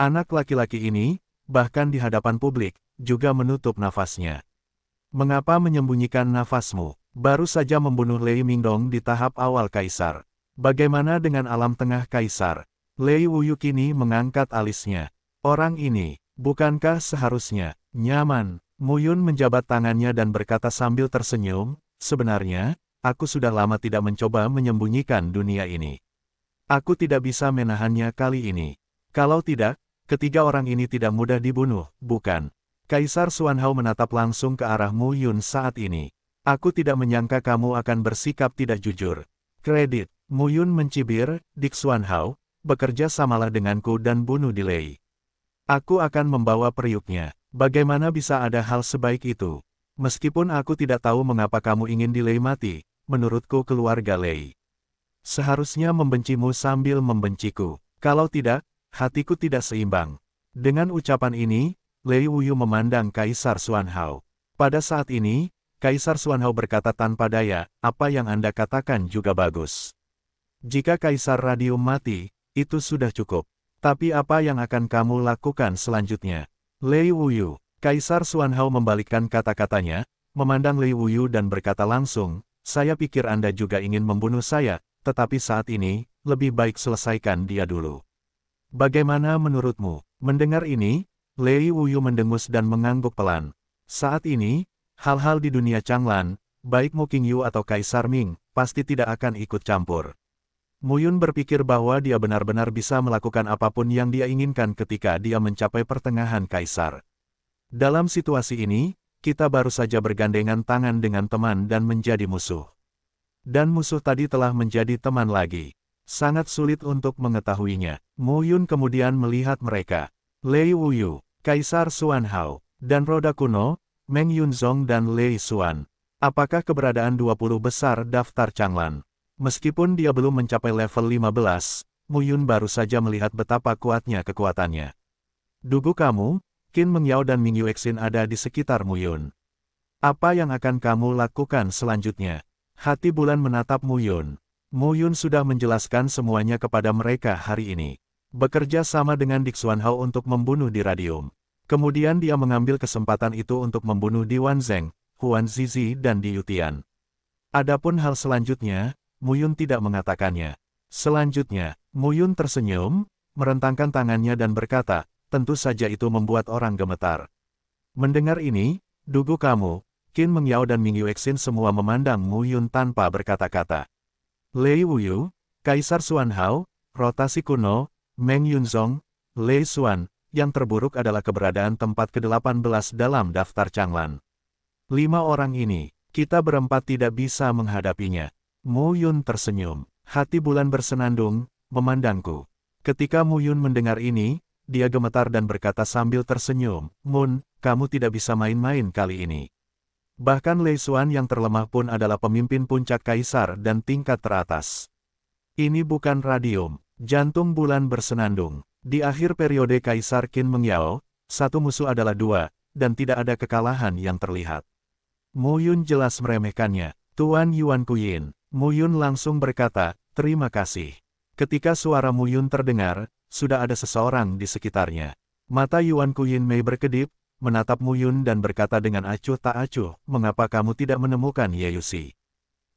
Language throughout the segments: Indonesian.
Anak laki-laki ini, bahkan di hadapan publik, juga menutup nafasnya. Mengapa menyembunyikan nafasmu? Baru saja membunuh Lei Mingdong di tahap awal kaisar. Bagaimana dengan alam tengah kaisar? Lei Wuyu kini mengangkat alisnya. Orang ini, bukankah seharusnya, nyaman? Muyun menjabat tangannya dan berkata sambil tersenyum, sebenarnya, aku sudah lama tidak mencoba menyembunyikan dunia ini. Aku tidak bisa menahannya kali ini. Kalau tidak, Ketiga orang ini tidak mudah dibunuh, bukan? Kaisar Suanhao menatap langsung ke arah Mu Yun saat ini. Aku tidak menyangka kamu akan bersikap tidak jujur. Kredit, Mu Yun mencibir, Dik Suanhao, bekerja samalah denganku dan bunuh delay. Aku akan membawa periuknya. Bagaimana bisa ada hal sebaik itu? Meskipun aku tidak tahu mengapa kamu ingin delay mati, menurutku keluarga Lei. Seharusnya membencimu sambil membenciku. Kalau tidak, Hatiku tidak seimbang. Dengan ucapan ini, Lei Wuyu memandang Kaisar Hao. Pada saat ini, Kaisar Hao berkata tanpa daya, apa yang Anda katakan juga bagus. Jika Kaisar Radium mati, itu sudah cukup. Tapi apa yang akan kamu lakukan selanjutnya? Lei Wuyu, Kaisar Hao membalikkan kata-katanya, memandang Lei Wuyu dan berkata langsung, saya pikir Anda juga ingin membunuh saya, tetapi saat ini, lebih baik selesaikan dia dulu. Bagaimana menurutmu? Mendengar ini, Lei Wuyu mendengus dan mengangguk pelan. Saat ini, hal-hal di dunia Changlan, baik Mu Qingyu atau Kaisar Ming, pasti tidak akan ikut campur. Muyun berpikir bahwa dia benar-benar bisa melakukan apapun yang dia inginkan ketika dia mencapai pertengahan Kaisar. Dalam situasi ini, kita baru saja bergandengan tangan dengan teman dan menjadi musuh. Dan musuh tadi telah menjadi teman lagi sangat sulit untuk mengetahuinya. Mu Yun kemudian melihat mereka. Lei Wuyu, Kaisar Xuan Hao, dan Roda Kuno, Meng Yunzong dan Lei Xuan. Apakah keberadaan 20 besar daftar Changlan? Meskipun dia belum mencapai level 15, Mu Yun baru saja melihat betapa kuatnya kekuatannya. Dugu kamu, Qin Mengyao dan Ming Yuexin ada di sekitar Mu Yun. Apa yang akan kamu lakukan selanjutnya? Hati bulan menatap Mu Yun. Mu Yun sudah menjelaskan semuanya kepada mereka hari ini. Bekerja sama dengan Dik Xuan Hao untuk membunuh di Radium. Kemudian dia mengambil kesempatan itu untuk membunuh di Wan Zeng, Huan Zizi dan di Yutian. Adapun hal selanjutnya, Mu Yun tidak mengatakannya. Selanjutnya, Mu Yun tersenyum, merentangkan tangannya dan berkata, tentu saja itu membuat orang gemetar. Mendengar ini, dugu kamu, Qin Mengyao dan Ming Yuexin semua memandang Mu Yun tanpa berkata-kata. Lei Wuyu, Kaisar Xuanhao, Rotasi Kuno, Meng Yunzong, Lei Xuan, yang terburuk adalah keberadaan tempat ke-18 dalam daftar Changlan. Lima orang ini, kita berempat tidak bisa menghadapinya. Mu Yun tersenyum, hati bulan bersenandung, memandangku. Ketika Mu Yun mendengar ini, dia gemetar dan berkata sambil tersenyum, Mun, kamu tidak bisa main-main kali ini. Bahkan Lei Xuan yang terlemah pun adalah pemimpin puncak kaisar dan tingkat teratas. Ini bukan radium, jantung bulan bersenandung. Di akhir periode Kaisar Qin Mengyao, satu musuh adalah dua, dan tidak ada kekalahan yang terlihat. Mu Yun jelas meremehkannya. Tuan Yuan Kuyin, Mu Yun langsung berkata, terima kasih. Ketika suara Mu Yun terdengar, sudah ada seseorang di sekitarnya. Mata Yuan Kuyin Mei berkedip, menatap Muyun dan berkata dengan acuh tak acuh, mengapa kamu tidak menemukan Yeyusi?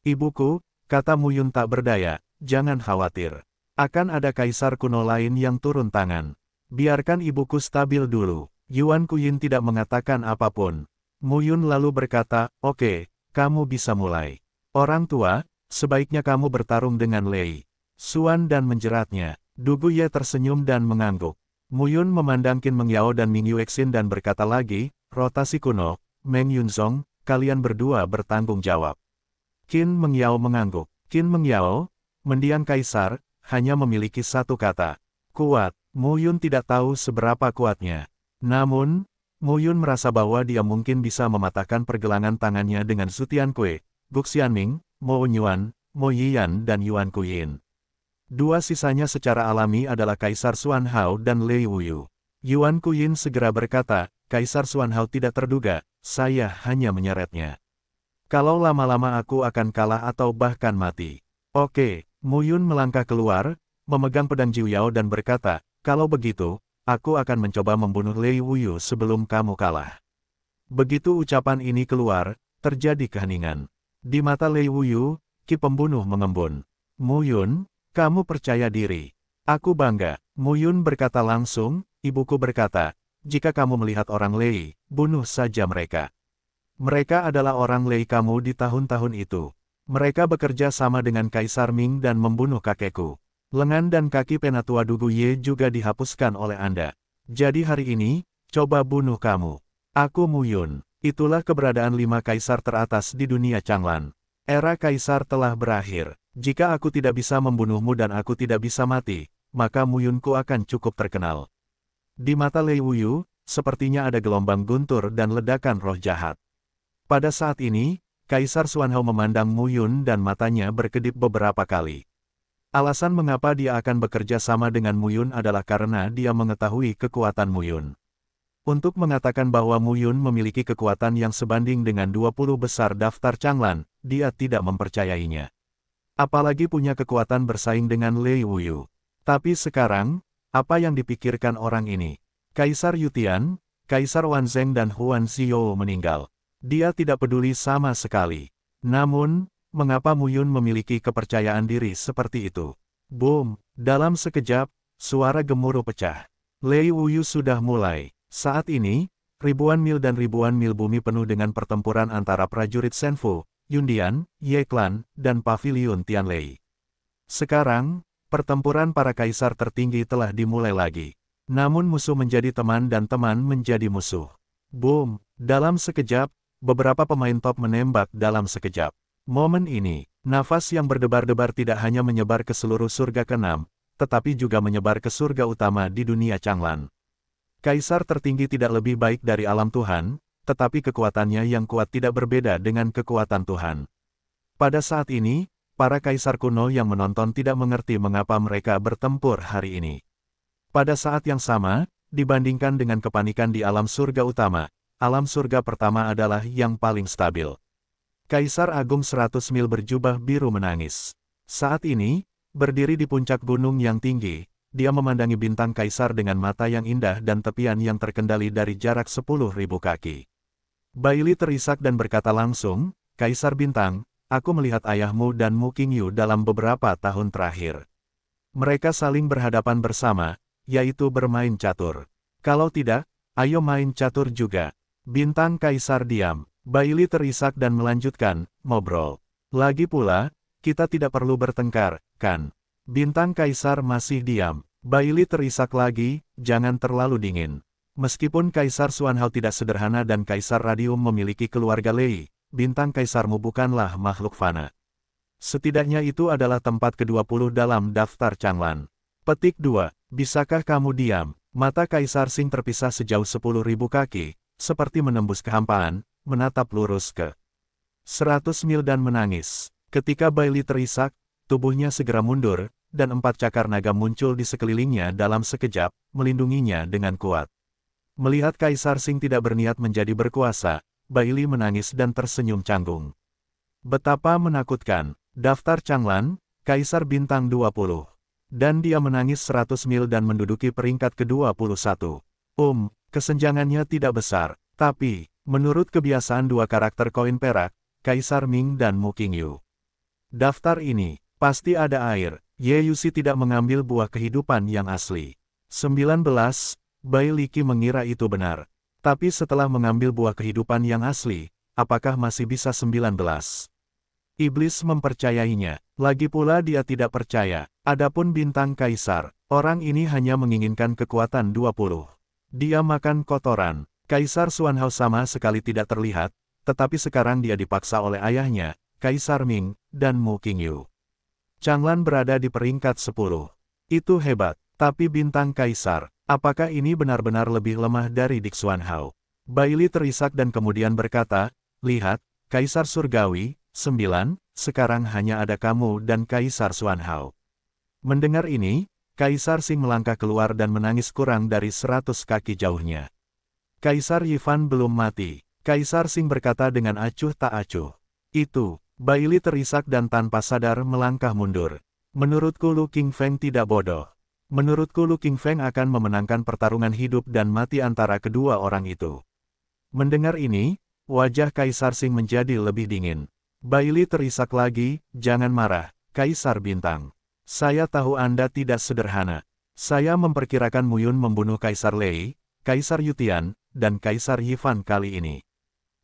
Ibuku, kata Muyun tak berdaya, jangan khawatir. Akan ada kaisar kuno lain yang turun tangan. Biarkan ibuku stabil dulu. Yuan Kuyin tidak mengatakan apapun. Muyun lalu berkata, oke, okay, kamu bisa mulai. Orang tua, sebaiknya kamu bertarung dengan Lei. Suan dan menjeratnya. Dugu Ye tersenyum dan mengangguk. Muyun memandang Qin Mengyao dan Ming Yuexin dan berkata lagi, rotasi kuno, Meng Yunzong, kalian berdua bertanggung jawab. Qin Mengyao mengangguk. Qin Mengyao, mendiang kaisar, hanya memiliki satu kata. Kuat. Muyun tidak tahu seberapa kuatnya. Namun, Muyun merasa bahwa dia mungkin bisa mematahkan pergelangan tangannya dengan Zutian Kue, Guxian Ming, Mo Nyuan, Mo Yiyan dan Yuan Kuyin. Dua sisanya secara alami adalah Kaisar Xuan Hao dan Lei Wuyu. Yuan Kuyin segera berkata, Kaisar Xuan Hao tidak terduga, saya hanya menyeretnya. Kalau lama-lama aku akan kalah atau bahkan mati. Oke, Muyun melangkah keluar, memegang pedang Jiuyao dan berkata, kalau begitu, aku akan mencoba membunuh Lei Wuyu sebelum kamu kalah. Begitu ucapan ini keluar, terjadi keheningan. Di mata Lei Wuyu, Ki pembunuh mengembun. Muyun, kamu percaya diri. Aku bangga. Muyun berkata langsung, ibuku berkata, jika kamu melihat orang Lei, bunuh saja mereka. Mereka adalah orang Lei kamu di tahun-tahun itu. Mereka bekerja sama dengan Kaisar Ming dan membunuh kakekku. Lengan dan kaki penatua Dugu Ye juga dihapuskan oleh Anda. Jadi hari ini, coba bunuh kamu. Aku Muyun. Itulah keberadaan lima kaisar teratas di dunia Changlan. Era kaisar telah berakhir. Jika aku tidak bisa membunuhmu dan aku tidak bisa mati, maka Muyunku akan cukup terkenal. Di mata Lei Wuyu, sepertinya ada gelombang guntur dan ledakan roh jahat. Pada saat ini, Kaisar Suanhao memandang Muyun dan matanya berkedip beberapa kali. Alasan mengapa dia akan bekerja sama dengan Muyun adalah karena dia mengetahui kekuatan Muyun. Untuk mengatakan bahwa Muyun memiliki kekuatan yang sebanding dengan 20 besar daftar Changlan, dia tidak mempercayainya. Apalagi punya kekuatan bersaing dengan Lei Wuyu. Tapi sekarang, apa yang dipikirkan orang ini? Kaisar Yutian, Kaisar Wan Zeng, dan Huan Xiao meninggal. Dia tidak peduli sama sekali. Namun, mengapa Mu Yun memiliki kepercayaan diri seperti itu? Boom! Dalam sekejap, suara gemuruh pecah. Lei Wuyu sudah mulai. Saat ini, ribuan mil dan ribuan mil bumi penuh dengan pertempuran antara prajurit Senfu, Yundian, Ye Klan, dan Pavilion Tianlei. Sekarang, pertempuran para kaisar tertinggi telah dimulai lagi. Namun musuh menjadi teman dan teman menjadi musuh. Boom! Dalam sekejap, beberapa pemain top menembak dalam sekejap. Momen ini, nafas yang berdebar-debar tidak hanya menyebar ke seluruh surga keenam, tetapi juga menyebar ke surga utama di dunia Changlan. Kaisar tertinggi tidak lebih baik dari alam Tuhan, tetapi kekuatannya yang kuat tidak berbeda dengan kekuatan Tuhan. Pada saat ini, para kaisar kuno yang menonton tidak mengerti mengapa mereka bertempur hari ini. Pada saat yang sama, dibandingkan dengan kepanikan di alam surga utama, alam surga pertama adalah yang paling stabil. Kaisar Agung 100 mil berjubah biru menangis. Saat ini, berdiri di puncak gunung yang tinggi, dia memandangi bintang kaisar dengan mata yang indah dan tepian yang terkendali dari jarak 10.000 kaki. Bailey terisak dan berkata langsung, Kaisar Bintang, aku melihat ayahmu dan Mu Qingyu dalam beberapa tahun terakhir. Mereka saling berhadapan bersama, yaitu bermain catur. Kalau tidak, ayo main catur juga. Bintang Kaisar diam, Bailey terisak dan melanjutkan, ngobrol. Lagi pula, kita tidak perlu bertengkar, kan? Bintang Kaisar masih diam, Bailey terisak lagi, jangan terlalu dingin. Meskipun Kaisar Suanhao tidak sederhana dan Kaisar Radium memiliki keluarga Lei, bintang Kaisarmu bukanlah makhluk fana. Setidaknya itu adalah tempat ke-20 dalam daftar Changlan. Petik 2. Bisakah kamu diam? Mata Kaisar Sing terpisah sejauh 10.000 kaki, seperti menembus kehampaan, menatap lurus ke 100 mil dan menangis. Ketika Bailey terisak, tubuhnya segera mundur, dan empat cakar naga muncul di sekelilingnya dalam sekejap, melindunginya dengan kuat. Melihat Kaisar Sing tidak berniat menjadi berkuasa, Baili menangis dan tersenyum canggung. Betapa menakutkan, daftar Changlan, Kaisar Bintang 20. Dan dia menangis 100 mil dan menduduki peringkat ke-21. Um, kesenjangannya tidak besar, tapi, menurut kebiasaan dua karakter koin perak, Kaisar Ming dan Mu Qingyu. Daftar ini, pasti ada air, Ye Yusi tidak mengambil buah kehidupan yang asli. 19. Liki mengira itu benar. Tapi setelah mengambil buah kehidupan yang asli, apakah masih bisa 19? Iblis mempercayainya, lagi pula dia tidak percaya. Adapun bintang kaisar, orang ini hanya menginginkan kekuatan 20. Dia makan kotoran. Kaisar Suanhao sama sekali tidak terlihat, tetapi sekarang dia dipaksa oleh ayahnya, Kaisar Ming, dan Mu Qingyu. Changlan berada di peringkat 10. Itu hebat, tapi bintang kaisar, Apakah ini benar-benar lebih lemah dari Dixuan Hao? Baili terisak dan kemudian berkata, Lihat, Kaisar Surgawi, sembilan. sekarang hanya ada kamu dan Kaisar Xuan Hao. Mendengar ini, Kaisar Sing melangkah keluar dan menangis kurang dari seratus kaki jauhnya. Kaisar Yifan belum mati. Kaisar Sing berkata dengan acuh tak acuh. Itu, Baili terisak dan tanpa sadar melangkah mundur. Menurutku Lu King Feng tidak bodoh. Menurutku Lu King Feng akan memenangkan pertarungan hidup dan mati antara kedua orang itu. Mendengar ini, wajah Kaisar Sing menjadi lebih dingin. Baili terisak lagi, jangan marah, Kaisar Bintang. Saya tahu Anda tidak sederhana. Saya memperkirakan Muyun membunuh Kaisar Lei, Kaisar Yutian, dan Kaisar Yifan kali ini.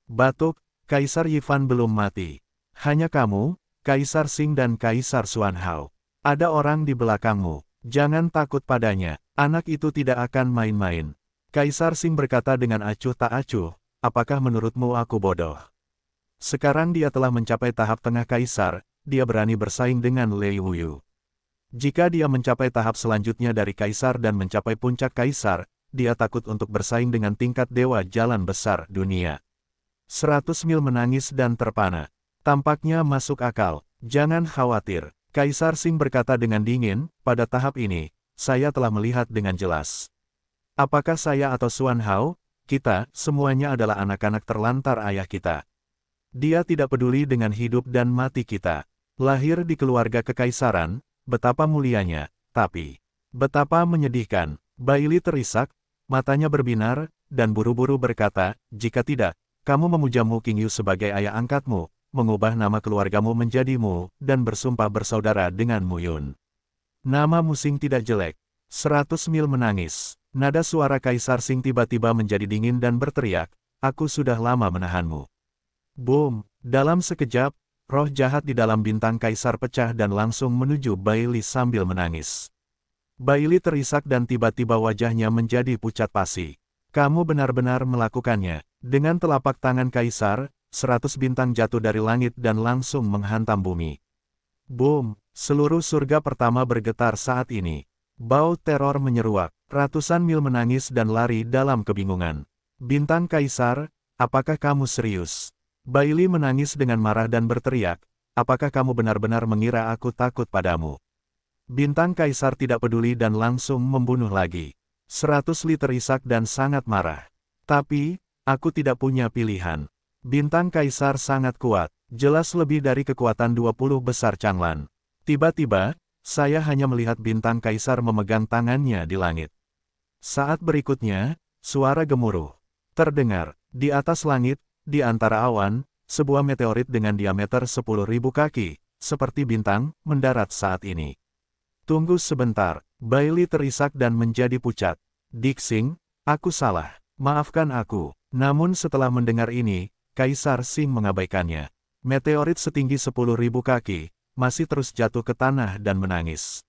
Batuk, Kaisar Yifan belum mati. Hanya kamu, Kaisar Sing dan Kaisar Suan Hao. Ada orang di belakangmu. Jangan takut padanya, anak itu tidak akan main-main. Kaisar Sim berkata dengan acuh tak acuh, apakah menurutmu aku bodoh? Sekarang dia telah mencapai tahap tengah kaisar, dia berani bersaing dengan Lei Wuyu. Jika dia mencapai tahap selanjutnya dari kaisar dan mencapai puncak kaisar, dia takut untuk bersaing dengan tingkat dewa jalan besar dunia. Seratus mil menangis dan terpana. Tampaknya masuk akal, jangan khawatir. Kaisar Sim berkata dengan dingin, pada tahap ini, saya telah melihat dengan jelas. Apakah saya atau Suan Hao, kita, semuanya adalah anak-anak terlantar ayah kita. Dia tidak peduli dengan hidup dan mati kita. Lahir di keluarga kekaisaran, betapa mulianya, tapi betapa menyedihkan. Baili terisak, matanya berbinar, dan buru-buru berkata, jika tidak, kamu memujamu King Yu sebagai ayah angkatmu, mengubah nama keluargamu menjadi Mu, dan bersumpah bersaudara dengan Mu Yun. Nama Mu Sing tidak jelek. Seratus mil menangis. Nada suara Kaisar Sing tiba-tiba menjadi dingin dan berteriak, Aku sudah lama menahanmu. Boom! Dalam sekejap, roh jahat di dalam bintang Kaisar pecah dan langsung menuju Bailey sambil menangis. Bailey terisak dan tiba-tiba wajahnya menjadi pucat pasi. Kamu benar-benar melakukannya. Dengan telapak tangan Kaisar, seratus bintang jatuh dari langit dan langsung menghantam bumi. Boom! Seluruh surga pertama bergetar saat ini. Bau teror menyeruak, ratusan mil menangis dan lari dalam kebingungan. Bintang Kaisar, apakah kamu serius? Bailey menangis dengan marah dan berteriak, apakah kamu benar-benar mengira aku takut padamu? Bintang Kaisar tidak peduli dan langsung membunuh lagi. Seratus liter isak dan sangat marah. Tapi, aku tidak punya pilihan. Bintang Kaisar sangat kuat, jelas lebih dari kekuatan 20 besar Changlan. Tiba-tiba, saya hanya melihat bintang Kaisar memegang tangannya di langit. Saat berikutnya, suara gemuruh. Terdengar, di atas langit, di antara awan, sebuah meteorit dengan diameter 10.000 kaki, seperti bintang, mendarat saat ini. Tunggu sebentar, Bailey terisak dan menjadi pucat. Dixing, aku salah, maafkan aku. Namun setelah mendengar ini, Kaisar Sing mengabaikannya. Meteorit setinggi 10.000 kaki, masih terus jatuh ke tanah dan menangis.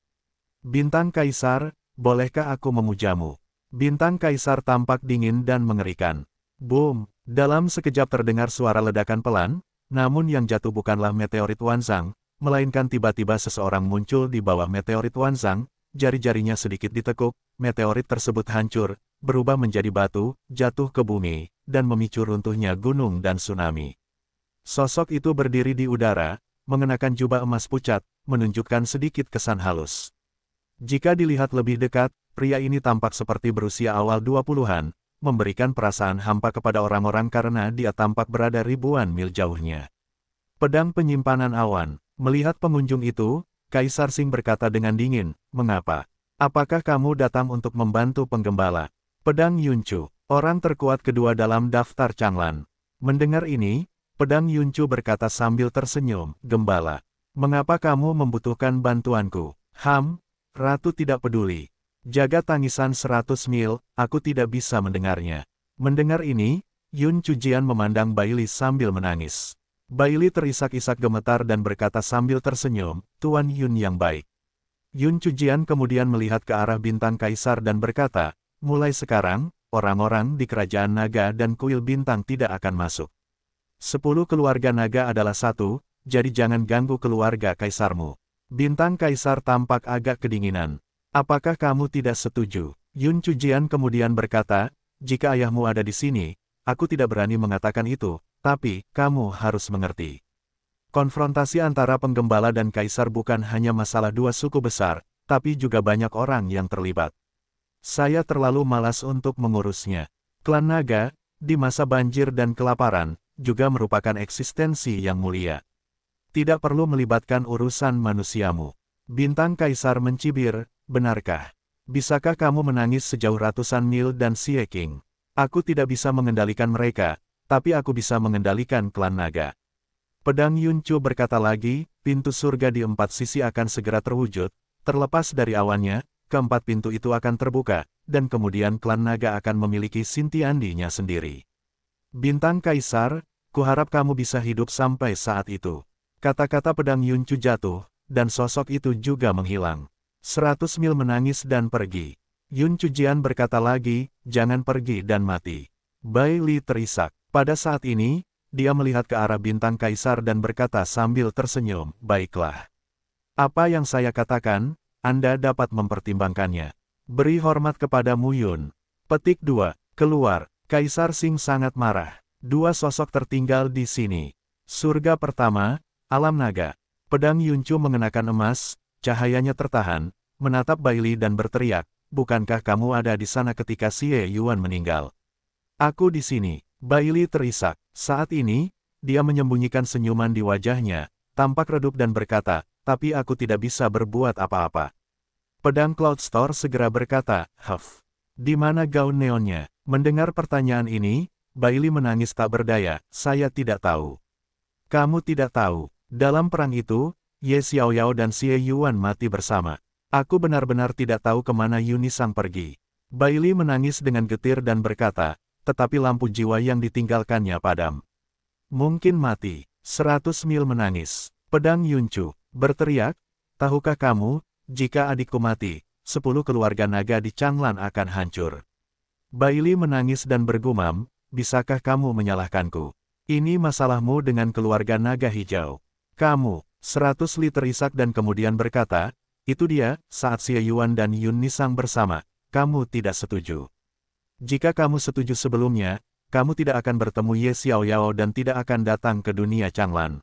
Bintang Kaisar, bolehkah aku memujamu? Bintang Kaisar tampak dingin dan mengerikan. Boom! Dalam sekejap terdengar suara ledakan pelan, namun yang jatuh bukanlah meteorit Wanzang, melainkan tiba-tiba seseorang muncul di bawah meteorit Wanzang, jari-jarinya sedikit ditekuk, meteorit tersebut hancur, berubah menjadi batu, jatuh ke bumi, dan memicu runtuhnya gunung dan tsunami. Sosok itu berdiri di udara, mengenakan jubah emas pucat, menunjukkan sedikit kesan halus. Jika dilihat lebih dekat, pria ini tampak seperti berusia awal 20-an, memberikan perasaan hampa kepada orang-orang karena dia tampak berada ribuan mil jauhnya. Pedang penyimpanan awan, melihat pengunjung itu, Kaisar Sing berkata dengan dingin, Mengapa? Apakah kamu datang untuk membantu penggembala? Pedang Yunchu, orang terkuat kedua dalam daftar Changlan. Mendengar ini, Pedang Yunchu berkata sambil tersenyum, Gembala, mengapa kamu membutuhkan bantuanku? Ham, Ratu tidak peduli. Jaga tangisan seratus mil, aku tidak bisa mendengarnya. Mendengar ini, Yun Jian memandang Baili sambil menangis. Baili terisak-isak gemetar dan berkata sambil tersenyum, Tuan Yun yang baik. Yun Jian kemudian melihat ke arah bintang kaisar dan berkata, Mulai sekarang, orang-orang di kerajaan naga dan kuil bintang tidak akan masuk. Sepuluh keluarga naga adalah satu, jadi jangan ganggu keluarga kaisarmu. Bintang kaisar tampak agak kedinginan. Apakah kamu tidak setuju? Yun Cujian kemudian berkata, jika ayahmu ada di sini, aku tidak berani mengatakan itu, tapi, kamu harus mengerti. Konfrontasi antara penggembala dan kaisar bukan hanya masalah dua suku besar, tapi juga banyak orang yang terlibat. Saya terlalu malas untuk mengurusnya. Klan naga, di masa banjir dan kelaparan, juga merupakan eksistensi yang mulia. Tidak perlu melibatkan urusan manusiamu. Bintang Kaisar mencibir, benarkah? Bisakah kamu menangis sejauh ratusan mil dan sieking? Aku tidak bisa mengendalikan mereka, tapi aku bisa mengendalikan klan naga. Pedang Yun Chu berkata lagi, pintu surga di empat sisi akan segera terwujud, terlepas dari awannya, keempat pintu itu akan terbuka, dan kemudian klan naga akan memiliki sintiandinya sendiri. Bintang Kaisar, kuharap kamu bisa hidup sampai saat itu. Kata-kata pedang Yuncu jatuh, dan sosok itu juga menghilang. Seratus mil menangis dan pergi. Yun Cujian berkata lagi, jangan pergi dan mati. Bai Li terisak. Pada saat ini, dia melihat ke arah bintang kaisar dan berkata sambil tersenyum, baiklah. Apa yang saya katakan, anda dapat mempertimbangkannya. Beri hormat kepada Muyun. Petik 2. Keluar, Kaisar Sing sangat marah. Dua sosok tertinggal di sini. Surga pertama, alam naga. Pedang Yuncu mengenakan emas, cahayanya tertahan, menatap Bailey dan berteriak, bukankah kamu ada di sana ketika si Ye Yuan meninggal? Aku di sini, Bailey terisak. Saat ini, dia menyembunyikan senyuman di wajahnya, tampak redup dan berkata, tapi aku tidak bisa berbuat apa-apa. Pedang Cloud Store segera berkata, Huff. Di mana gaun neonnya? Mendengar pertanyaan ini, Bailey menangis tak berdaya, saya tidak tahu. Kamu tidak tahu. Dalam perang itu, Ye Xiaoyao dan Xie Yuan mati bersama. Aku benar-benar tidak tahu kemana Yuni Sang pergi. Bailey menangis dengan getir dan berkata, tetapi lampu jiwa yang ditinggalkannya padam. Mungkin mati. Seratus mil menangis. Pedang Yuncu. Berteriak, tahukah kamu, jika adikku mati, sepuluh keluarga naga di Changlan akan hancur. Baili menangis dan bergumam, bisakah kamu menyalahkanku? Ini masalahmu dengan keluarga naga hijau. Kamu, seratus liter isak dan kemudian berkata, itu dia, saat Xie Yuan dan Yun Nisang bersama, kamu tidak setuju. Jika kamu setuju sebelumnya, kamu tidak akan bertemu Ye Xiaoyao dan tidak akan datang ke dunia Changlan.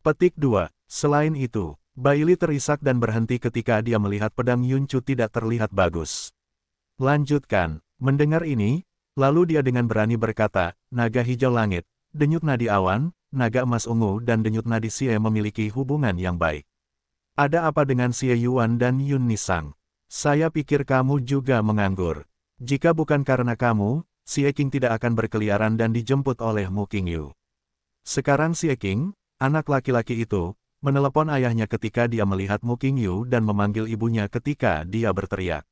Petik 2. Selain itu, Bailey terisak dan berhenti ketika dia melihat pedang Yuncu tidak terlihat bagus. Lanjutkan. Mendengar ini, lalu dia dengan berani berkata, naga hijau langit, denyut nadi awan, naga emas ungu dan denyut nadi Xie memiliki hubungan yang baik. Ada apa dengan Xie Yuan dan Yun Nisang? Saya pikir kamu juga menganggur. Jika bukan karena kamu, Xie King tidak akan berkeliaran dan dijemput oleh Mu King Yu. Sekarang Xie King, Anak laki-laki itu, menelepon ayahnya ketika dia melihat Mu Qingyu dan memanggil ibunya ketika dia berteriak.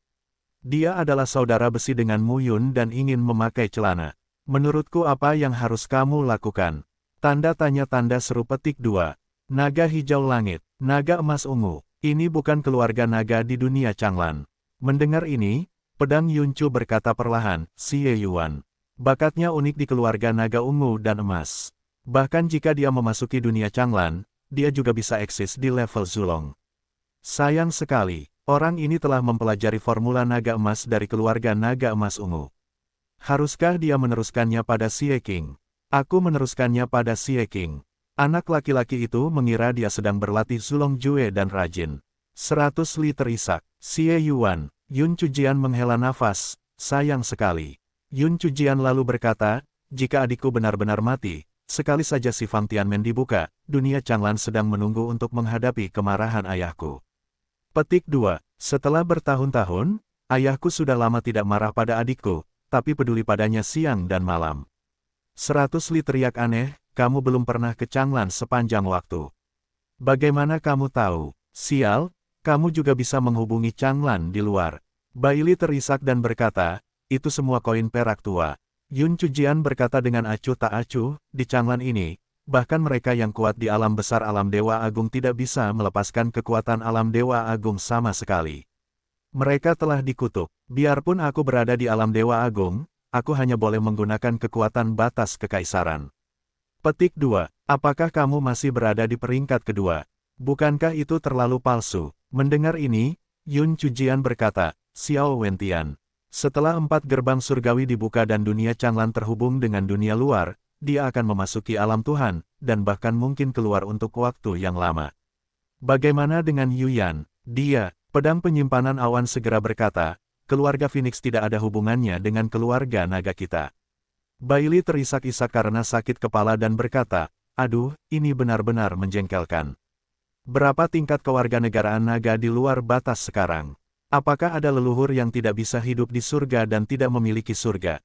Dia adalah saudara besi dengan Mu Yun dan ingin memakai celana. Menurutku apa yang harus kamu lakukan? Tanda tanya tanda seru petik dua. Naga hijau langit, naga emas ungu. Ini bukan keluarga naga di dunia Changlan. Mendengar ini, pedang Yunchu berkata perlahan, Xie Yuan. Bakatnya unik di keluarga naga ungu dan emas. Bahkan jika dia memasuki dunia Changlan, dia juga bisa eksis di level Zulong. Sayang sekali, orang ini telah mempelajari formula naga emas dari keluarga naga emas ungu. Haruskah dia meneruskannya pada Xie King? Aku meneruskannya pada Xie King. Anak laki-laki itu mengira dia sedang berlatih Zulong Jue dan rajin. 100 liter isak. Xie Yuan, Yun Chujian menghela nafas, sayang sekali. Yun Chujian lalu berkata, jika adikku benar-benar mati, Sekali saja si Fang Tianmen dibuka, dunia Changlan sedang menunggu untuk menghadapi kemarahan ayahku. Petik 2. Setelah bertahun-tahun, ayahku sudah lama tidak marah pada adikku, tapi peduli padanya siang dan malam. Seratus li teriak aneh, kamu belum pernah ke Changlan sepanjang waktu. Bagaimana kamu tahu? Sial, kamu juga bisa menghubungi Changlan di luar. Baili terisak dan berkata, itu semua koin perak tua. Yun Chujian berkata dengan acuh tak acuh, di Changlan ini, bahkan mereka yang kuat di alam besar alam Dewa Agung tidak bisa melepaskan kekuatan alam Dewa Agung sama sekali. Mereka telah dikutuk, biarpun aku berada di alam Dewa Agung, aku hanya boleh menggunakan kekuatan batas kekaisaran. Petik 2. Apakah kamu masih berada di peringkat kedua? Bukankah itu terlalu palsu? Mendengar ini, Yun Chujian berkata, Xiao Wentian, setelah empat gerbang surgawi dibuka dan dunia Changlan terhubung dengan dunia luar, dia akan memasuki alam Tuhan, dan bahkan mungkin keluar untuk waktu yang lama. Bagaimana dengan Yuyan? Dia, pedang penyimpanan awan segera berkata, keluarga Phoenix tidak ada hubungannya dengan keluarga naga kita. Bailey terisak-isak karena sakit kepala dan berkata, aduh, ini benar-benar menjengkelkan. Berapa tingkat kewarganegaraan naga di luar batas sekarang? Apakah ada leluhur yang tidak bisa hidup di surga dan tidak memiliki surga?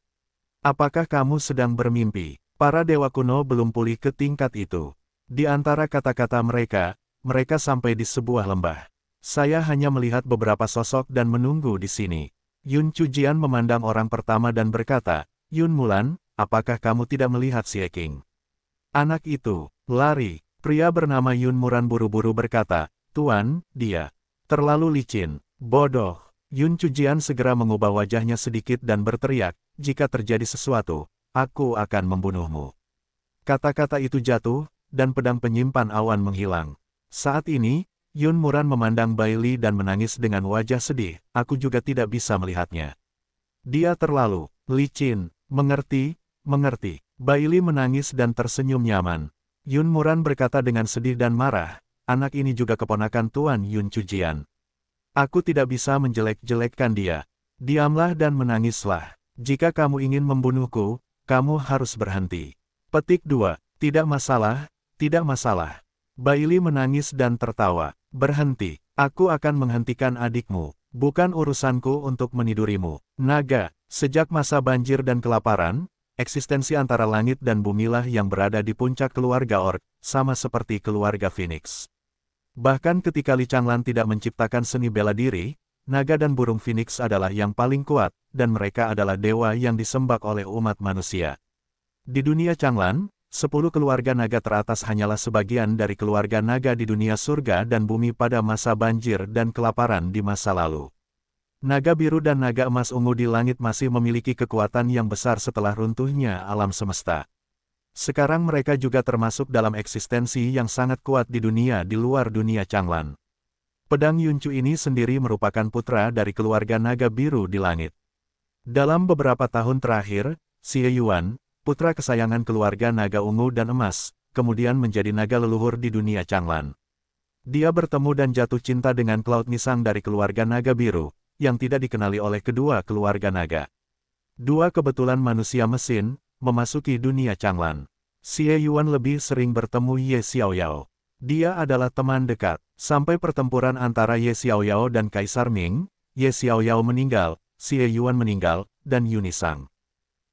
Apakah kamu sedang bermimpi? Para dewa kuno belum pulih ke tingkat itu. Di antara kata-kata mereka, mereka sampai di sebuah lembah. Saya hanya melihat beberapa sosok dan menunggu di sini. Yun Chujian memandang orang pertama dan berkata, Yun Mulan, apakah kamu tidak melihat si Eking? Anak itu, lari. Pria bernama Yun Muran buru-buru berkata, Tuan, dia terlalu licin. Bodoh. Yun Chujian segera mengubah wajahnya sedikit dan berteriak, jika terjadi sesuatu, aku akan membunuhmu. Kata-kata itu jatuh, dan pedang penyimpan awan menghilang. Saat ini, Yun Muran memandang Bailey dan menangis dengan wajah sedih, aku juga tidak bisa melihatnya. Dia terlalu, licin, mengerti, mengerti. Bailey menangis dan tersenyum nyaman. Yun Muran berkata dengan sedih dan marah, anak ini juga keponakan Tuan Yun Chujian. Aku tidak bisa menjelek-jelekkan dia. Diamlah dan menangislah. Jika kamu ingin membunuhku, kamu harus berhenti. Petik 2. Tidak masalah, tidak masalah. Bailey menangis dan tertawa. Berhenti. Aku akan menghentikan adikmu. Bukan urusanku untuk menidurimu. Naga, sejak masa banjir dan kelaparan, eksistensi antara langit dan bumilah yang berada di puncak keluarga Ork, sama seperti keluarga Phoenix. Bahkan ketika Li Changlan tidak menciptakan seni bela diri, naga dan burung phoenix adalah yang paling kuat, dan mereka adalah dewa yang disembah oleh umat manusia. Di dunia Changlan, sepuluh keluarga naga teratas hanyalah sebagian dari keluarga naga di dunia surga dan bumi pada masa banjir dan kelaparan di masa lalu. Naga biru dan naga emas ungu di langit masih memiliki kekuatan yang besar setelah runtuhnya alam semesta. Sekarang mereka juga termasuk dalam eksistensi yang sangat kuat di dunia di luar dunia Changlan. Pedang Yuncu ini sendiri merupakan putra dari keluarga naga biru di langit. Dalam beberapa tahun terakhir, Xie Yuan, putra kesayangan keluarga naga ungu dan emas, kemudian menjadi naga leluhur di dunia Changlan. Dia bertemu dan jatuh cinta dengan Cloud Nisang dari keluarga naga biru, yang tidak dikenali oleh kedua keluarga naga. Dua kebetulan manusia mesin, memasuki dunia Changlan. Xie Yuan lebih sering bertemu Ye Xiaoyao. Dia adalah teman dekat. Sampai pertempuran antara Ye Xiaoyao dan Kaisar Ming, Ye Xiaoyao meninggal, Xie Yuan meninggal, dan Yunisang.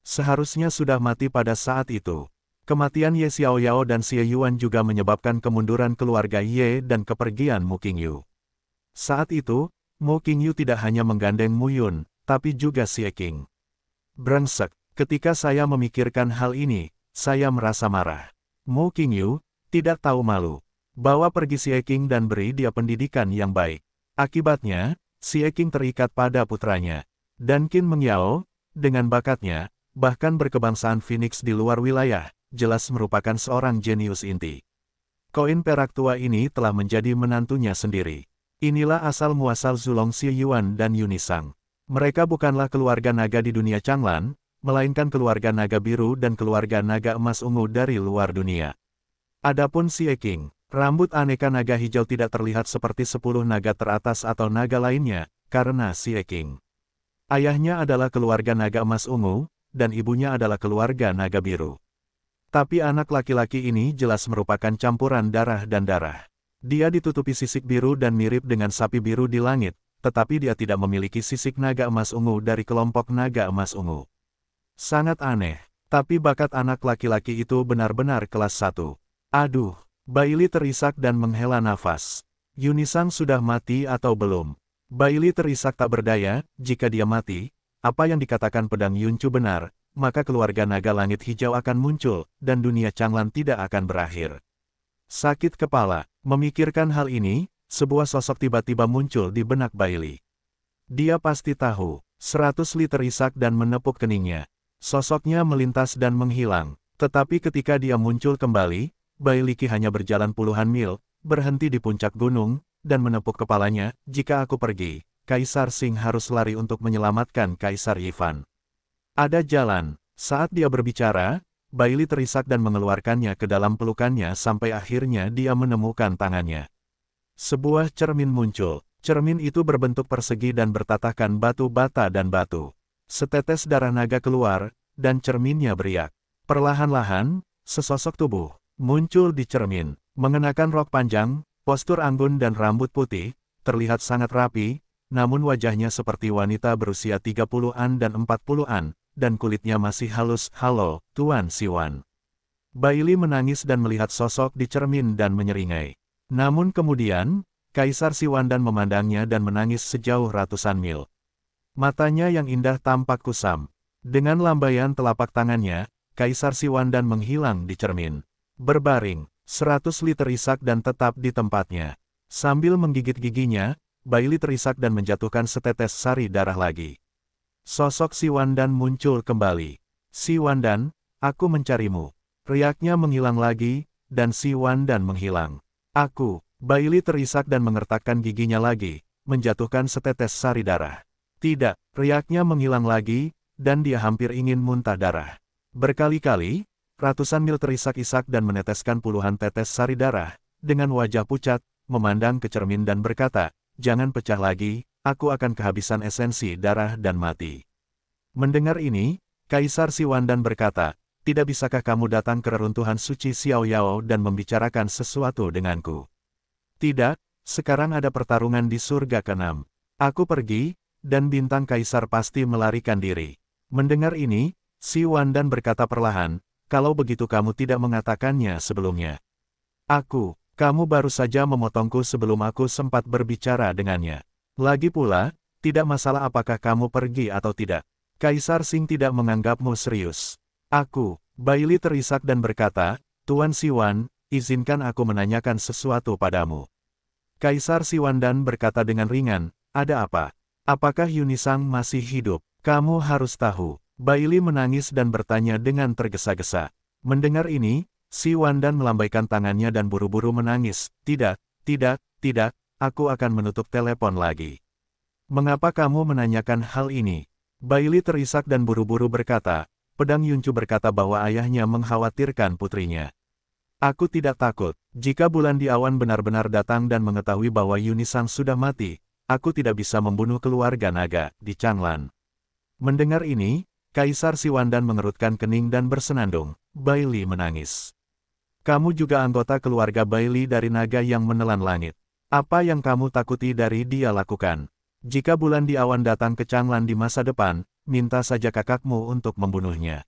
Seharusnya sudah mati pada saat itu. Kematian Ye Xiaoyao dan Xie Yuan juga menyebabkan kemunduran keluarga Ye dan kepergian Mu Qingyu. Saat itu, Mu Qingyu tidak hanya menggandeng Mu Yun, tapi juga Xie King. Brengsek, Ketika saya memikirkan hal ini, saya merasa marah. Mo Qingyu, tidak tahu malu. Bawa pergi Xie King dan beri dia pendidikan yang baik. Akibatnya, Xie King terikat pada putranya. Dan Qin Mengyao, dengan bakatnya, bahkan berkebangsaan Phoenix di luar wilayah, jelas merupakan seorang jenius inti. Koin perak tua ini telah menjadi menantunya sendiri. Inilah asal-muasal Zulong Yuan dan Yunisang. Mereka bukanlah keluarga naga di dunia Changlan, melainkan keluarga naga biru dan keluarga naga emas ungu dari luar dunia. Adapun si Eking, rambut aneka naga hijau tidak terlihat seperti sepuluh naga teratas atau naga lainnya, karena si Eking Ayahnya adalah keluarga naga emas ungu, dan ibunya adalah keluarga naga biru. Tapi anak laki-laki ini jelas merupakan campuran darah dan darah. Dia ditutupi sisik biru dan mirip dengan sapi biru di langit, tetapi dia tidak memiliki sisik naga emas ungu dari kelompok naga emas ungu. Sangat aneh, tapi bakat anak laki-laki itu benar-benar kelas satu. Aduh, Bailey terisak dan menghela nafas. Yunisang sudah mati atau belum? Bailey terisak tak berdaya, jika dia mati, apa yang dikatakan pedang Yuncu benar, maka keluarga naga langit hijau akan muncul, dan dunia Changlan tidak akan berakhir. Sakit kepala, memikirkan hal ini, sebuah sosok tiba-tiba muncul di benak Bailey. Dia pasti tahu, Seratus liter isak dan menepuk keningnya. Sosoknya melintas dan menghilang, tetapi ketika dia muncul kembali, Bailiki hanya berjalan puluhan mil, berhenti di puncak gunung, dan menepuk kepalanya, jika aku pergi, Kaisar Sing harus lari untuk menyelamatkan Kaisar Yifan. Ada jalan, saat dia berbicara, Li terisak dan mengeluarkannya ke dalam pelukannya sampai akhirnya dia menemukan tangannya. Sebuah cermin muncul, cermin itu berbentuk persegi dan bertatakan batu bata dan batu. Setetes darah naga keluar, dan cerminnya beriak. Perlahan-lahan, sesosok tubuh muncul di cermin, mengenakan rok panjang, postur anggun dan rambut putih, terlihat sangat rapi, namun wajahnya seperti wanita berusia 30-an dan 40-an, dan kulitnya masih halus. Halo, Tuan Siwan. Baili menangis dan melihat sosok di cermin dan menyeringai. Namun kemudian, Kaisar Siwandan memandangnya dan menangis sejauh ratusan mil. Matanya yang indah tampak kusam. Dengan lambaian telapak tangannya, Kaisar Siwandan menghilang di cermin. Berbaring, seratus liter isak dan tetap di tempatnya. Sambil menggigit giginya, Baili terisak dan menjatuhkan setetes sari darah lagi. Sosok Siwandan muncul kembali. Siwandan, aku mencarimu. Riaknya menghilang lagi, dan Siwandan menghilang. Aku, Baili terisak dan mengertakkan giginya lagi, menjatuhkan setetes sari darah. Tidak, riaknya menghilang lagi, dan dia hampir ingin muntah darah. Berkali-kali, ratusan mil terisak-isak dan meneteskan puluhan tetes sari darah, dengan wajah pucat, memandang ke cermin dan berkata, jangan pecah lagi, aku akan kehabisan esensi darah dan mati. Mendengar ini, Kaisar Siwandan berkata, tidak bisakah kamu datang ke reruntuhan suci Xiao Yao dan membicarakan sesuatu denganku? Tidak, sekarang ada pertarungan di surga keenam. Aku pergi, dan bintang kaisar pasti melarikan diri. Mendengar ini, si Wan dan berkata perlahan, kalau begitu kamu tidak mengatakannya sebelumnya. Aku, kamu baru saja memotongku sebelum aku sempat berbicara dengannya. Lagi pula, tidak masalah apakah kamu pergi atau tidak. Kaisar Sing tidak menganggapmu serius. Aku, Baili terisak dan berkata, Tuan Siwan, izinkan aku menanyakan sesuatu padamu. Kaisar dan berkata dengan ringan, ada apa? Apakah Yunisang masih hidup? Kamu harus tahu. Baili menangis dan bertanya dengan tergesa-gesa. Mendengar ini, si Wandan melambaikan tangannya dan buru-buru menangis. Tidak, tidak, tidak, aku akan menutup telepon lagi. Mengapa kamu menanyakan hal ini? Baili terisak dan buru-buru berkata, Pedang Yuncu berkata bahwa ayahnya mengkhawatirkan putrinya. Aku tidak takut, jika bulan di awan benar-benar datang dan mengetahui bahwa Yunisang sudah mati, aku tidak bisa membunuh keluarga naga di Changlan. Mendengar ini, Kaisar Siwandan mengerutkan kening dan bersenandung. Baili menangis. Kamu juga anggota keluarga Baili dari naga yang menelan langit. Apa yang kamu takuti dari dia lakukan? Jika bulan di awan datang ke Changlan di masa depan, minta saja kakakmu untuk membunuhnya.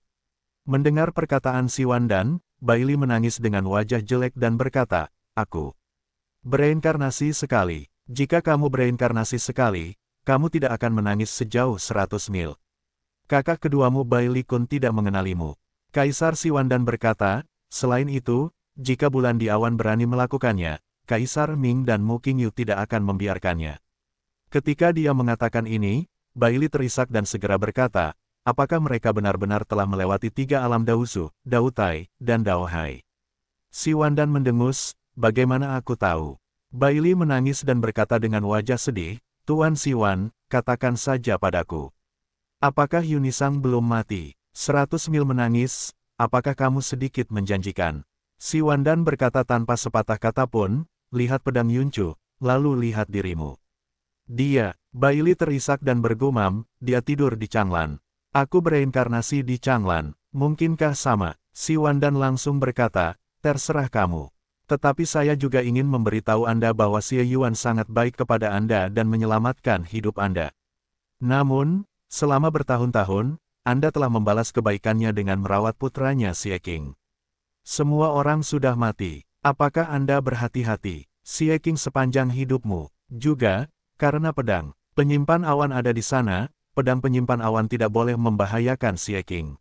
Mendengar perkataan Siwandan, Baili menangis dengan wajah jelek dan berkata, Aku bereinkarnasi sekali. Jika kamu bereinkarnasi sekali, kamu tidak akan menangis sejauh seratus mil. Kakak keduamu Bai Likun tidak mengenalimu. Kaisar Siwandan berkata, selain itu, jika bulan di awan berani melakukannya, Kaisar Ming dan Mu Qingyu tidak akan membiarkannya. Ketika dia mengatakan ini, Baili terisak dan segera berkata, apakah mereka benar-benar telah melewati tiga alam Dausu, Dautai, dan Daohai? Siwandan mendengus, bagaimana aku tahu? Bailey menangis dan berkata dengan wajah sedih, Tuan Siwan, katakan saja padaku. Apakah Yunisang belum mati? Seratus mil menangis, apakah kamu sedikit menjanjikan? Dan berkata tanpa sepatah kata pun, lihat pedang Yuncu, lalu lihat dirimu. Dia, Bailey terisak dan bergumam, dia tidur di Changlan. Aku bereinkarnasi di Changlan, mungkinkah sama? Dan langsung berkata, terserah kamu. Tetapi saya juga ingin memberitahu Anda bahwa Xie Yuan sangat baik kepada Anda dan menyelamatkan hidup Anda. Namun, selama bertahun-tahun, Anda telah membalas kebaikannya dengan merawat putranya Xie King. Semua orang sudah mati. Apakah Anda berhati-hati, Xie King sepanjang hidupmu? Juga, karena pedang, penyimpan awan ada di sana, pedang penyimpan awan tidak boleh membahayakan Xie King.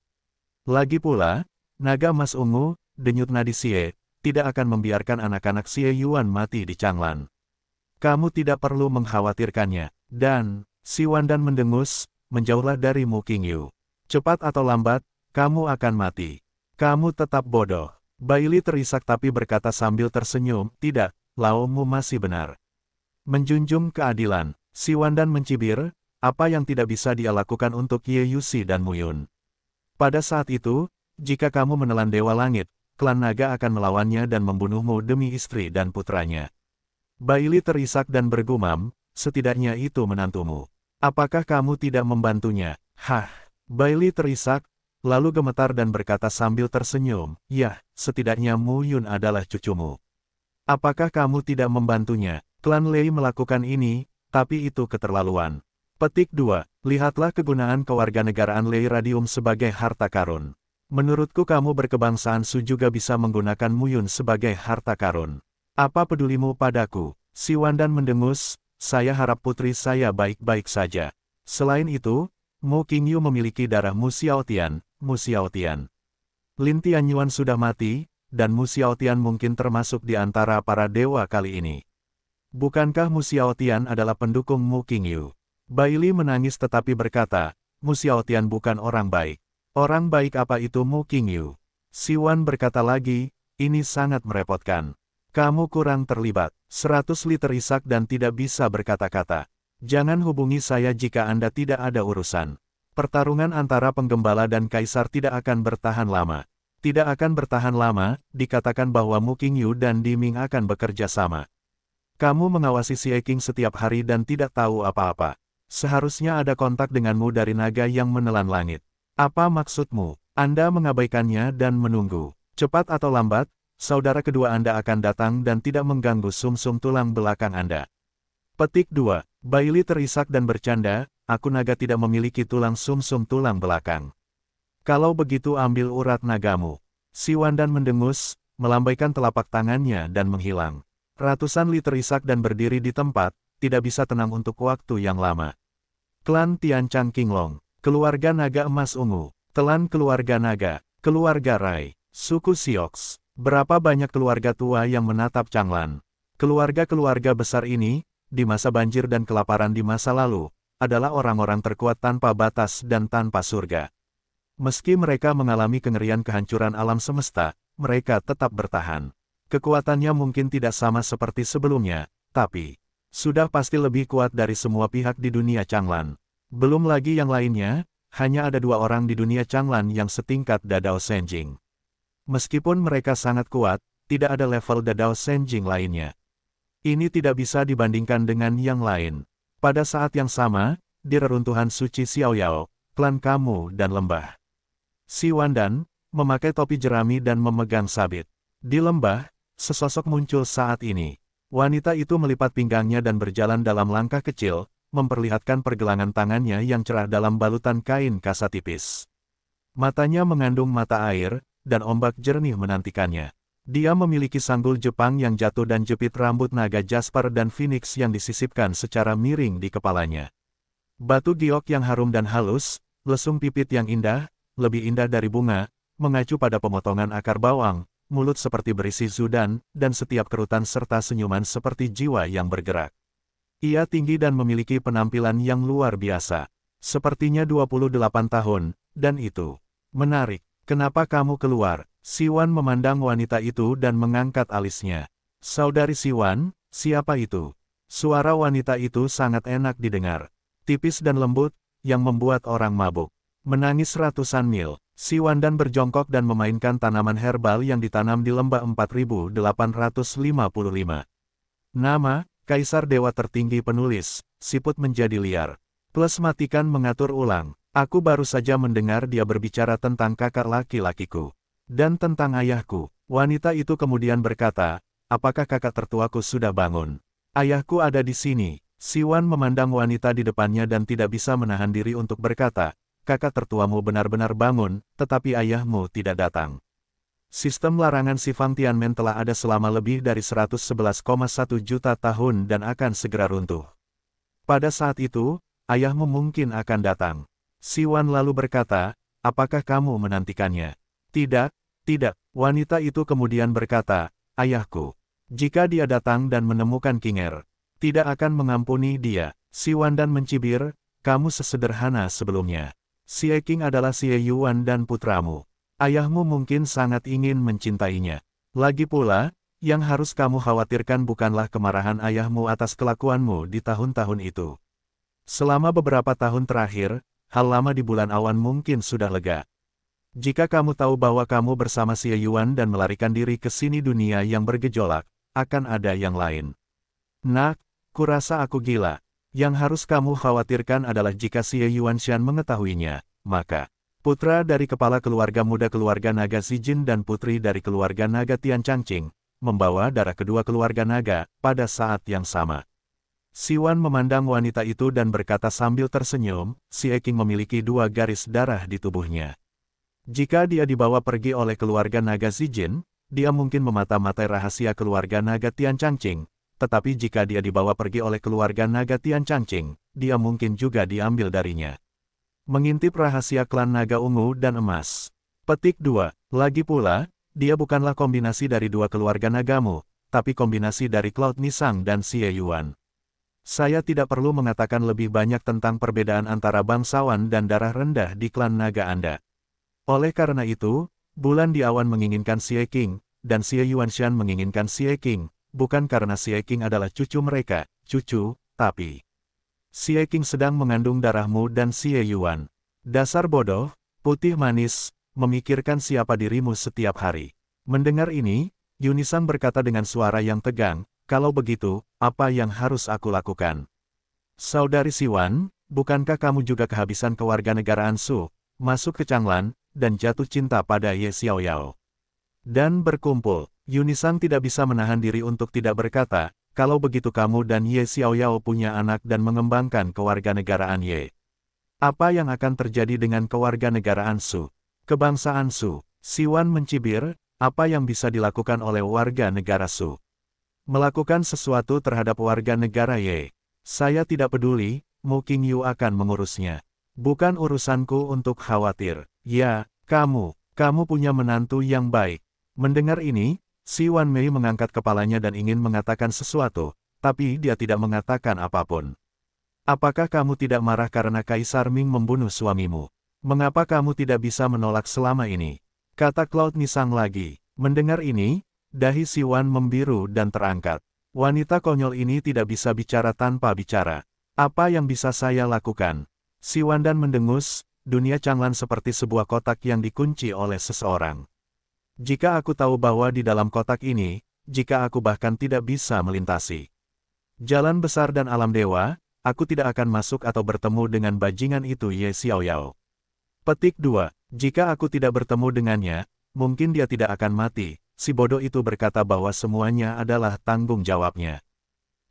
Lagi pula, naga emas ungu, denyut nadi Xie, tidak akan membiarkan anak-anak Xie Yuan mati di Changlan. Kamu tidak perlu mengkhawatirkannya. Dan, si Wandan mendengus, menjauhlah dari Mu Yu. Cepat atau lambat, kamu akan mati. Kamu tetap bodoh. Baili terisak tapi berkata sambil tersenyum, tidak, Laomu masih benar. Menjunjung keadilan, si Wandan mencibir, apa yang tidak bisa dia lakukan untuk Ye Yusi dan Mu Yun? Pada saat itu, jika kamu menelan Dewa Langit, klan naga akan melawannya dan membunuhmu demi istri dan putranya. Baili terisak dan bergumam, setidaknya itu menantumu. Apakah kamu tidak membantunya? Hah, Baili terisak, lalu gemetar dan berkata sambil tersenyum, Yah, setidaknya Mu Yun adalah cucumu. Apakah kamu tidak membantunya? Klan Lei melakukan ini, tapi itu keterlaluan. Petik 2. Lihatlah kegunaan kewarganegaraan Lei Radium sebagai harta karun. Menurutku kamu berkebangsaan Su juga bisa menggunakan Muyun sebagai harta karun. Apa pedulimu padaku? Si Dan mendengus, saya harap putri saya baik-baik saja. Selain itu, Mu King Yu memiliki darah Mu Xiaotian, Mu Xiaotian. Lin Tianyuan sudah mati, dan Mu Xiaotian mungkin termasuk di antara para dewa kali ini. Bukankah Mu Xiaotian adalah pendukung Mu King Qingyu? Li menangis tetapi berkata, Mu Xiaotian bukan orang baik. Orang baik apa itu Mu Si Siwan berkata lagi, ini sangat merepotkan. Kamu kurang terlibat, 100 liter isak dan tidak bisa berkata-kata. Jangan hubungi saya jika Anda tidak ada urusan. Pertarungan antara penggembala dan kaisar tidak akan bertahan lama. Tidak akan bertahan lama, dikatakan bahwa Mu Yu dan Di Ming akan bekerja sama. Kamu mengawasi si Eking setiap hari dan tidak tahu apa-apa. Seharusnya ada kontak denganmu dari naga yang menelan langit. Apa maksudmu? Anda mengabaikannya dan menunggu. Cepat atau lambat, saudara kedua Anda akan datang dan tidak mengganggu sumsum -sum tulang belakang Anda. Petik 2. Bailey terisak dan bercanda, aku naga tidak memiliki tulang sumsum -sum tulang belakang. Kalau begitu ambil urat nagamu. Si Wandan mendengus, melambaikan telapak tangannya dan menghilang. Ratusan Li terisak dan berdiri di tempat, tidak bisa tenang untuk waktu yang lama. Klan Tian Chang Long keluarga naga emas ungu, telan keluarga naga, keluarga Rai, suku Siox. Berapa banyak keluarga tua yang menatap Changlan? Keluarga-keluarga besar ini, di masa banjir dan kelaparan di masa lalu, adalah orang-orang terkuat tanpa batas dan tanpa surga. Meski mereka mengalami kengerian kehancuran alam semesta, mereka tetap bertahan. Kekuatannya mungkin tidak sama seperti sebelumnya, tapi sudah pasti lebih kuat dari semua pihak di dunia Changlan. Belum lagi yang lainnya, hanya ada dua orang di dunia Changlan yang setingkat Dadao Senjing. Meskipun mereka sangat kuat, tidak ada level Dadao Senjing lainnya. Ini tidak bisa dibandingkan dengan yang lain. Pada saat yang sama, di reruntuhan suci Xiaoyao, klan kamu dan lembah. Si Wandan, memakai topi jerami dan memegang sabit. Di lembah, sesosok muncul saat ini. Wanita itu melipat pinggangnya dan berjalan dalam langkah kecil, memperlihatkan pergelangan tangannya yang cerah dalam balutan kain kasa tipis. Matanya mengandung mata air, dan ombak jernih menantikannya. Dia memiliki sanggul Jepang yang jatuh dan jepit rambut naga Jasper dan Phoenix yang disisipkan secara miring di kepalanya. Batu giok yang harum dan halus, lesung pipit yang indah, lebih indah dari bunga, mengacu pada pemotongan akar bawang, mulut seperti berisi zudan, dan setiap kerutan serta senyuman seperti jiwa yang bergerak. Ia tinggi dan memiliki penampilan yang luar biasa. Sepertinya 28 tahun, dan itu menarik. Kenapa kamu keluar? Siwan memandang wanita itu dan mengangkat alisnya. Saudari Siwan, siapa itu? Suara wanita itu sangat enak didengar. Tipis dan lembut, yang membuat orang mabuk. Menangis ratusan mil, Si Wan dan berjongkok dan memainkan tanaman herbal yang ditanam di lembah 4855. Nama, Kaisar Dewa Tertinggi Penulis, Siput menjadi liar. Plus matikan mengatur ulang, aku baru saja mendengar dia berbicara tentang kakak laki-lakiku. Dan tentang ayahku, wanita itu kemudian berkata, apakah kakak tertuaku sudah bangun? Ayahku ada di sini. Si Wan memandang wanita di depannya dan tidak bisa menahan diri untuk berkata, kakak tertuamu benar-benar bangun, tetapi ayahmu tidak datang. Sistem larangan Sifang Tianmen telah ada selama lebih dari 111,1 juta tahun dan akan segera runtuh. Pada saat itu, ayahmu mungkin akan datang. Si Wan lalu berkata, apakah kamu menantikannya? Tidak, tidak, wanita itu kemudian berkata, ayahku. Jika dia datang dan menemukan Kinger, tidak akan mengampuni dia. Si Wan dan mencibir, kamu sesederhana sebelumnya. Si Eking adalah si Yuan dan putramu. Ayahmu mungkin sangat ingin mencintainya. Lagi pula, yang harus kamu khawatirkan bukanlah kemarahan ayahmu atas kelakuanmu di tahun-tahun itu. Selama beberapa tahun terakhir, hal lama di bulan awan mungkin sudah lega. Jika kamu tahu bahwa kamu bersama si Yuan dan melarikan diri ke sini dunia yang bergejolak, akan ada yang lain. Nak, kurasa aku gila. Yang harus kamu khawatirkan adalah jika si Yuan Xian mengetahuinya, maka putra dari kepala keluarga muda keluarga naga Sijin dan putri dari keluarga naga Tian Changqing, membawa darah kedua keluarga naga pada saat yang sama. Siwan memandang wanita itu dan berkata sambil tersenyum, si Eking memiliki dua garis darah di tubuhnya. Jika dia dibawa pergi oleh keluarga naga Zijin, dia mungkin memata-matai rahasia keluarga naga Tian Changqing, tetapi jika dia dibawa pergi oleh keluarga naga Tian Changqing, dia mungkin juga diambil darinya. Mengintip rahasia klan naga ungu dan emas. Petik 2. Lagi pula, dia bukanlah kombinasi dari dua keluarga nagamu, tapi kombinasi dari Cloud Nisang dan Xie Yuan. Saya tidak perlu mengatakan lebih banyak tentang perbedaan antara bangsawan dan darah rendah di klan naga Anda. Oleh karena itu, bulan di awan menginginkan Xie King, dan Xie Shan menginginkan Xie King, bukan karena Xie King adalah cucu mereka, cucu, tapi... Xie King sedang mengandung darahmu dan Xie Yuan. Dasar bodoh, putih manis, memikirkan siapa dirimu setiap hari. Mendengar ini, Yunisang berkata dengan suara yang tegang, kalau begitu, apa yang harus aku lakukan? Saudari Siwan, bukankah kamu juga kehabisan kewarganegaraan Su, masuk ke Changlan, dan jatuh cinta pada Ye Xiaoyao? Dan berkumpul, Yunisang tidak bisa menahan diri untuk tidak berkata, kalau begitu kamu dan Ye Xiaoyao punya anak dan mengembangkan kewarganegaraan Ye. Apa yang akan terjadi dengan kewarganegaraan Su? Kebangsaan Su, Siwan mencibir, apa yang bisa dilakukan oleh warga negara Su? Melakukan sesuatu terhadap warga negara Ye. Saya tidak peduli, Mu Yu akan mengurusnya. Bukan urusanku untuk khawatir. Ya, kamu, kamu punya menantu yang baik. Mendengar ini, Si Wan Mei mengangkat kepalanya dan ingin mengatakan sesuatu, tapi dia tidak mengatakan apapun. Apakah kamu tidak marah karena Kaisar Ming membunuh suamimu? Mengapa kamu tidak bisa menolak selama ini? Kata Cloud Nisang lagi. Mendengar ini, dahi Si Wan membiru dan terangkat. Wanita konyol ini tidak bisa bicara tanpa bicara. Apa yang bisa saya lakukan? Si Wan dan mendengus, dunia Changlan seperti sebuah kotak yang dikunci oleh seseorang. Jika aku tahu bahwa di dalam kotak ini, jika aku bahkan tidak bisa melintasi jalan besar dan alam dewa, aku tidak akan masuk atau bertemu dengan bajingan itu Ye Xiaoyao. Petik 2. Jika aku tidak bertemu dengannya, mungkin dia tidak akan mati. Si bodoh itu berkata bahwa semuanya adalah tanggung jawabnya.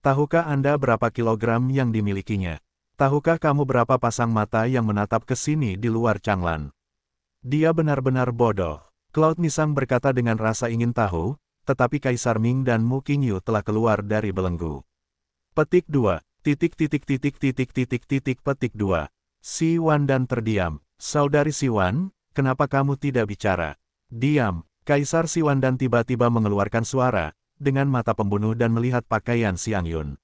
Tahukah Anda berapa kilogram yang dimilikinya? Tahukah kamu berapa pasang mata yang menatap ke sini di luar Changlan? Dia benar-benar bodoh. Cloud Nisang berkata dengan rasa ingin tahu, tetapi Kaisar Ming dan Mu Qingyu telah keluar dari belenggu. Petik 2. Titik titik titik titik titik titik petik 2. Si Wan dan terdiam. Saudari Si Wan, kenapa kamu tidak bicara? Diam. Kaisar Si Wan dan tiba-tiba mengeluarkan suara, dengan mata pembunuh dan melihat pakaian Siang Yun.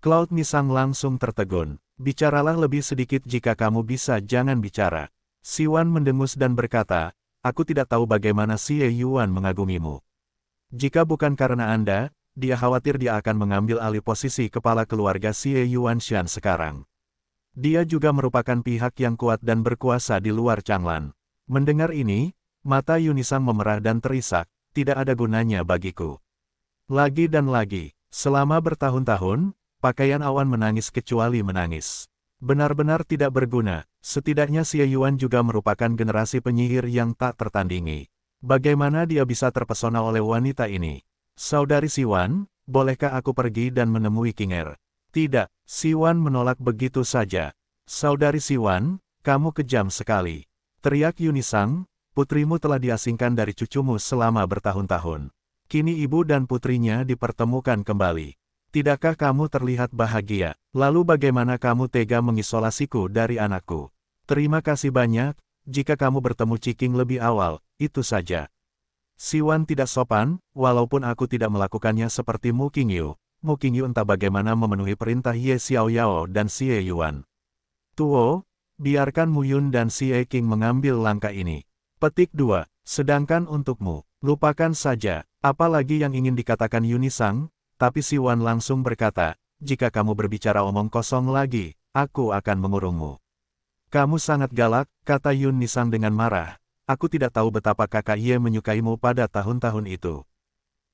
Cloud Nisang langsung tertegun. Bicaralah lebih sedikit jika kamu bisa jangan bicara. Si Wan mendengus dan berkata, aku tidak tahu bagaimana Ye Yuan mengagumimu. Jika bukan karena Anda, dia khawatir dia akan mengambil alih posisi kepala keluarga Ye Yuan Shan sekarang. Dia juga merupakan pihak yang kuat dan berkuasa di luar Changlan. Mendengar ini, mata Yunisang memerah dan terisak, tidak ada gunanya bagiku. Lagi dan lagi, selama bertahun-tahun, pakaian awan menangis kecuali menangis. Benar-benar tidak berguna, setidaknya Xie Yuan juga merupakan generasi penyihir yang tak tertandingi. Bagaimana dia bisa terpesona oleh wanita ini? Saudari Siwan, bolehkah aku pergi dan menemui Kinger? Tidak, Siwan menolak begitu saja. Saudari Siwan, kamu kejam sekali. Teriak Yunisang, putrimu telah diasingkan dari cucumu selama bertahun-tahun. Kini ibu dan putrinya dipertemukan kembali. Tidakkah kamu terlihat bahagia? Lalu bagaimana kamu tega mengisolasiku dari anakku? Terima kasih banyak, jika kamu bertemu Ciking lebih awal, itu saja. Si Wan tidak sopan, walaupun aku tidak melakukannya seperti Mu Qingyu. Mu Qingyu entah bagaimana memenuhi perintah Ye Xiaoyao dan Xie Yuan. Tuo, biarkan Mu Yun dan Xie King mengambil langkah ini. Petik 2. Sedangkan untukmu, lupakan saja, apalagi yang ingin dikatakan Yunisang, tapi Si Wan langsung berkata, jika kamu berbicara omong kosong lagi, aku akan mengurungmu. Kamu sangat galak, kata Yun Nisang dengan marah. Aku tidak tahu betapa kakak Ye menyukaimu pada tahun-tahun itu.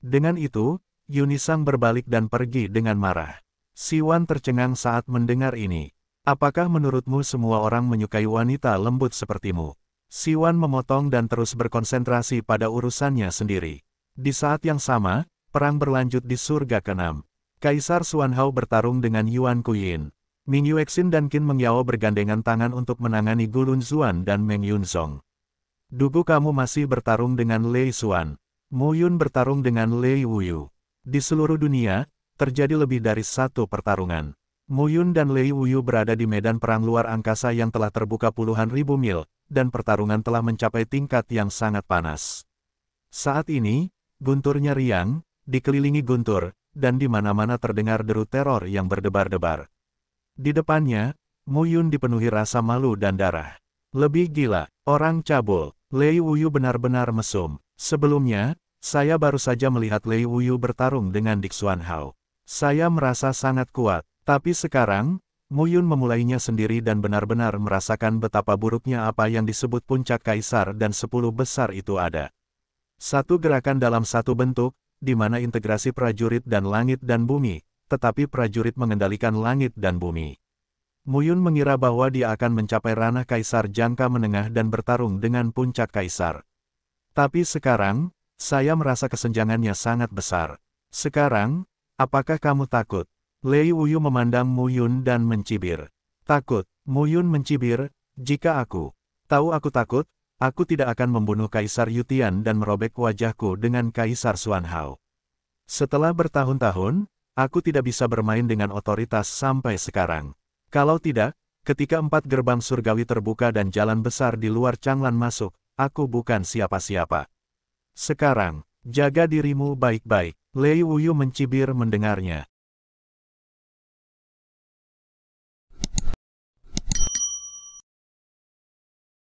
Dengan itu, Yun Nisang berbalik dan pergi dengan marah. Si Wan tercengang saat mendengar ini. Apakah menurutmu semua orang menyukai wanita lembut sepertimu? Si Wan memotong dan terus berkonsentrasi pada urusannya sendiri. Di saat yang sama, Perang berlanjut di surga ke-6. Kaisar Xuanhao bertarung dengan Yuan Kuyin. Ming Yuexin dan Qin Mengyao bergandengan tangan untuk menangani Gulun Zuan dan Meng Yun Yunzong. Dugu kamu masih bertarung dengan Lei Xuan. Mu Yun bertarung dengan Lei Wuyu. Di seluruh dunia, terjadi lebih dari satu pertarungan. Mu Yun dan Lei Wuyu berada di medan perang luar angkasa yang telah terbuka puluhan ribu mil, dan pertarungan telah mencapai tingkat yang sangat panas. Saat ini, gunturnya riang, dikelilingi guntur, dan di mana-mana terdengar deru teror yang berdebar-debar. Di depannya, Muyun dipenuhi rasa malu dan darah. Lebih gila, orang cabul, Lei Wuyu benar-benar mesum. Sebelumnya, saya baru saja melihat Lei Wuyu bertarung dengan Dik Hao. Saya merasa sangat kuat, tapi sekarang, Muyun memulainya sendiri dan benar-benar merasakan betapa buruknya apa yang disebut puncak kaisar dan sepuluh besar itu ada. Satu gerakan dalam satu bentuk, di mana integrasi prajurit dan langit dan bumi, tetapi prajurit mengendalikan langit dan bumi. Muyun mengira bahwa dia akan mencapai ranah kaisar jangka menengah dan bertarung dengan puncak kaisar. Tapi sekarang, saya merasa kesenjangannya sangat besar. Sekarang, apakah kamu takut? Lei Wuyu memandang Muyun dan mencibir. Takut, Muyun mencibir, jika aku tahu aku takut, Aku tidak akan membunuh Kaisar Yutian dan merobek wajahku dengan Kaisar Xuanhao. Setelah bertahun-tahun, aku tidak bisa bermain dengan otoritas sampai sekarang. Kalau tidak, ketika empat gerbang surgawi terbuka dan jalan besar di luar Changlan masuk, aku bukan siapa-siapa. Sekarang, jaga dirimu baik-baik. Lei Wuyu mencibir mendengarnya.